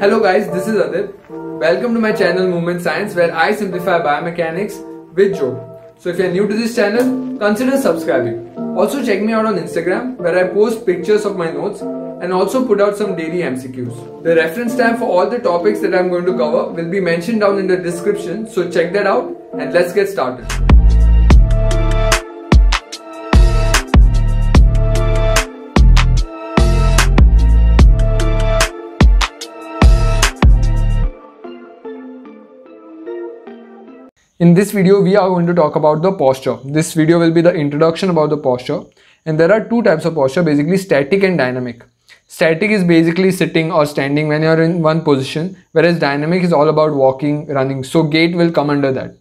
Hello guys, this is Adit. Welcome to my channel Movement Science where I simplify biomechanics with Joe. So if you're new to this channel, consider subscribing. Also check me out on Instagram where I post pictures of my notes and also put out some daily MCQs. The reference tab for all the topics that I'm going to cover will be mentioned down in the description so check that out and let's get started. In this video, we are going to talk about the posture. This video will be the introduction about the posture. And there are two types of posture, basically static and dynamic. Static is basically sitting or standing when you're in one position, whereas dynamic is all about walking, running. So gait will come under that.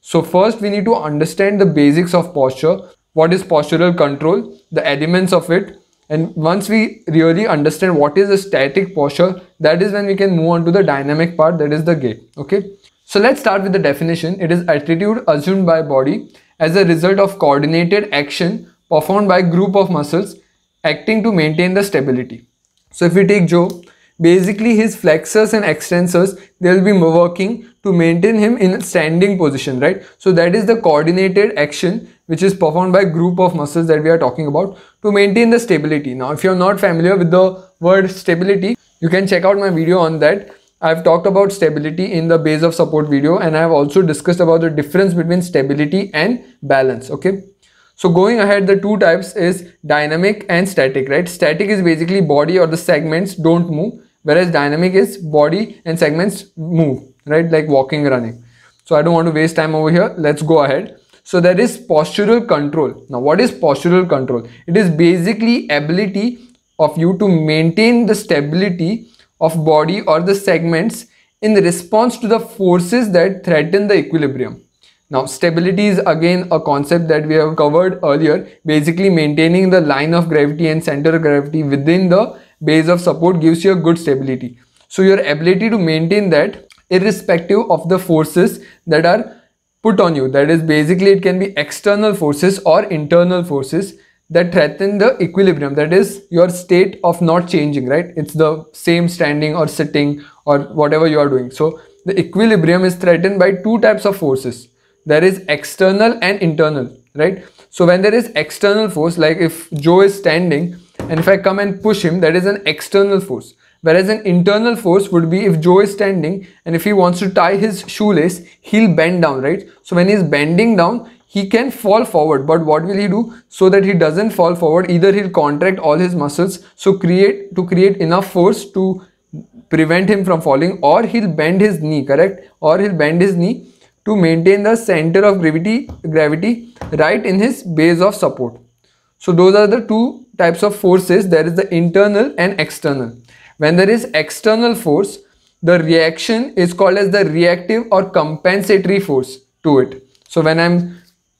So first we need to understand the basics of posture. What is postural control, the elements of it. And once we really understand what is a static posture, that is when we can move on to the dynamic part, that is the gait. Okay. So let's start with the definition. It is attitude assumed by body as a result of coordinated action performed by group of muscles acting to maintain the stability. So if we take Joe, basically his flexors and extensors, they will be working to maintain him in standing position, right? So that is the coordinated action which is performed by group of muscles that we are talking about to maintain the stability. Now, if you're not familiar with the word stability, you can check out my video on that I've talked about stability in the base of support video and I've also discussed about the difference between stability and balance. Okay. So going ahead, the two types is dynamic and static, right? Static is basically body or the segments don't move, whereas dynamic is body and segments move, right? Like walking, running. So I don't want to waste time over here. Let's go ahead. So there is postural control. Now what is postural control? It is basically ability of you to maintain the stability of body or the segments in response to the forces that threaten the equilibrium. Now stability is again a concept that we have covered earlier basically maintaining the line of gravity and center of gravity within the base of support gives you a good stability. So your ability to maintain that irrespective of the forces that are put on you that is basically it can be external forces or internal forces that threaten the equilibrium that is your state of not changing right it's the same standing or sitting or whatever you are doing so the equilibrium is threatened by two types of forces there is external and internal right so when there is external force like if joe is standing and if i come and push him that is an external force whereas an internal force would be if joe is standing and if he wants to tie his shoelace he'll bend down right so when he's bending down he can fall forward but what will he do so that he doesn't fall forward either he'll contract all his muscles so create to create enough force to prevent him from falling or he'll bend his knee correct or he'll bend his knee to maintain the center of gravity gravity right in his base of support so those are the two types of forces there is the internal and external when there is external force the reaction is called as the reactive or compensatory force to it so when i'm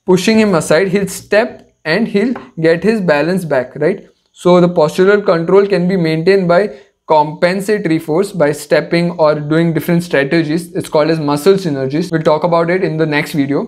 pushing him aside he'll step and he'll get his balance back right so the postural control can be maintained by compensatory force by stepping or doing different strategies it's called as muscle synergies we'll talk about it in the next video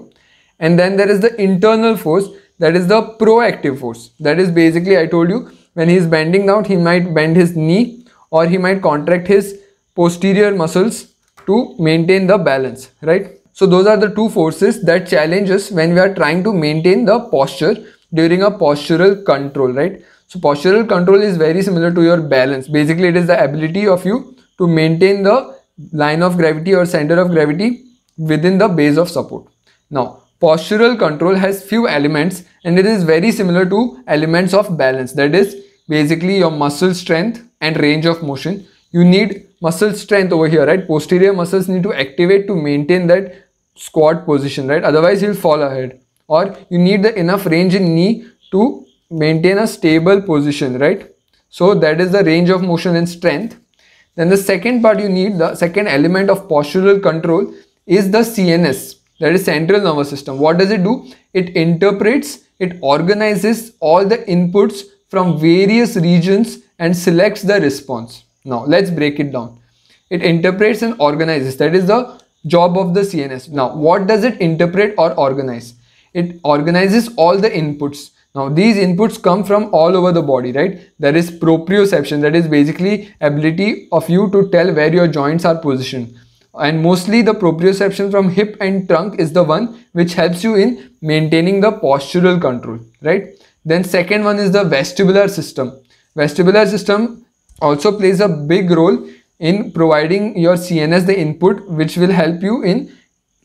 and then there is the internal force that is the proactive force that is basically i told you when he's bending down he might bend his knee or he might contract his posterior muscles to maintain the balance right so those are the two forces that challenge us when we are trying to maintain the posture during a postural control, right? So postural control is very similar to your balance. Basically, it is the ability of you to maintain the line of gravity or center of gravity within the base of support. Now, postural control has few elements and it is very similar to elements of balance. That is basically your muscle strength and range of motion. You need muscle strength over here, right? Posterior muscles need to activate to maintain that squat position, right? Otherwise, he'll fall ahead. Or you need the enough range in knee to maintain a stable position, right? So that is the range of motion and strength. Then the second part you need, the second element of postural control is the CNS, that is central nervous system. What does it do? It interprets, it organizes all the inputs from various regions and selects the response. Now let's break it down. It interprets and organizes. That is the job of the CNS. Now, what does it interpret or organize? It organizes all the inputs. Now, these inputs come from all over the body, right? There is proprioception, that is basically ability of you to tell where your joints are positioned. And mostly the proprioception from hip and trunk is the one which helps you in maintaining the postural control, right? Then second one is the vestibular system. Vestibular system also plays a big role in providing your CNS the input which will help you in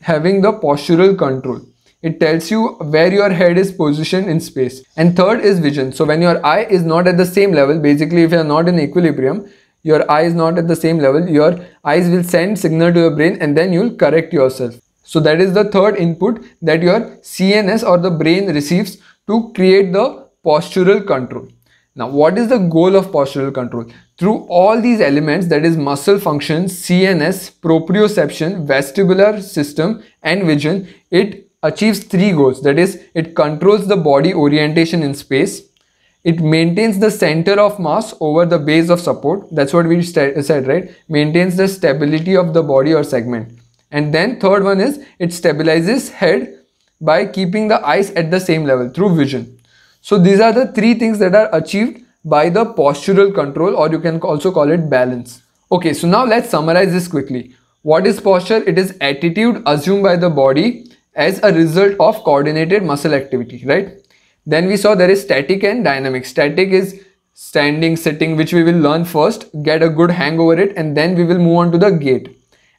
having the postural control. It tells you where your head is positioned in space. And third is vision. So when your eye is not at the same level, basically if you are not in equilibrium, your eye is not at the same level, your eyes will send signal to your brain and then you'll correct yourself. So that is the third input that your CNS or the brain receives to create the postural control. Now, what is the goal of postural control? Through all these elements, that is muscle function, CNS, proprioception, vestibular system, and vision, it achieves three goals. That is, it controls the body orientation in space. It maintains the center of mass over the base of support. That's what we said, right? Maintains the stability of the body or segment. And then third one is, it stabilizes head by keeping the eyes at the same level through vision. So these are the three things that are achieved by the postural control or you can also call it balance. Okay, so now let's summarize this quickly. What is posture? It is attitude assumed by the body as a result of coordinated muscle activity, right? Then we saw there is static and dynamic. Static is standing, sitting, which we will learn first, get a good hang over it and then we will move on to the gait.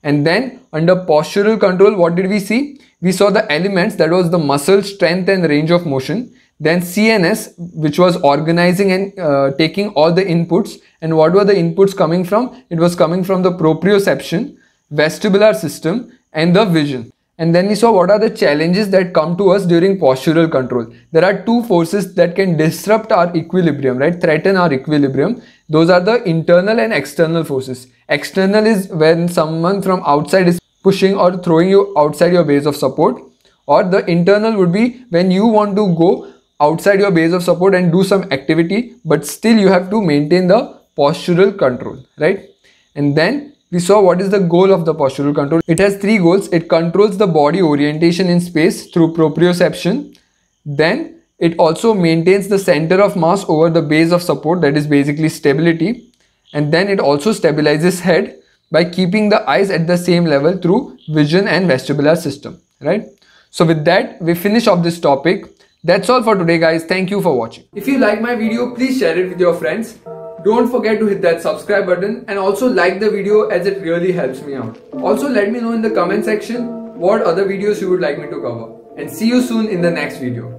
And then under postural control, what did we see? We saw the elements that was the muscle strength and range of motion then CNS, which was organizing and uh, taking all the inputs. And what were the inputs coming from? It was coming from the proprioception, vestibular system, and the vision. And then we saw what are the challenges that come to us during postural control. There are two forces that can disrupt our equilibrium, right? Threaten our equilibrium. Those are the internal and external forces. External is when someone from outside is pushing or throwing you outside your base of support or the internal would be when you want to go outside your base of support and do some activity but still you have to maintain the postural control right and then we saw what is the goal of the postural control it has three goals it controls the body orientation in space through proprioception then it also maintains the center of mass over the base of support that is basically stability and then it also stabilizes head by keeping the eyes at the same level through vision and vestibular system right so with that we finish off this topic that's all for today guys. Thank you for watching. If you like my video, please share it with your friends. Don't forget to hit that subscribe button and also like the video as it really helps me out. Also let me know in the comment section what other videos you would like me to cover. And see you soon in the next video.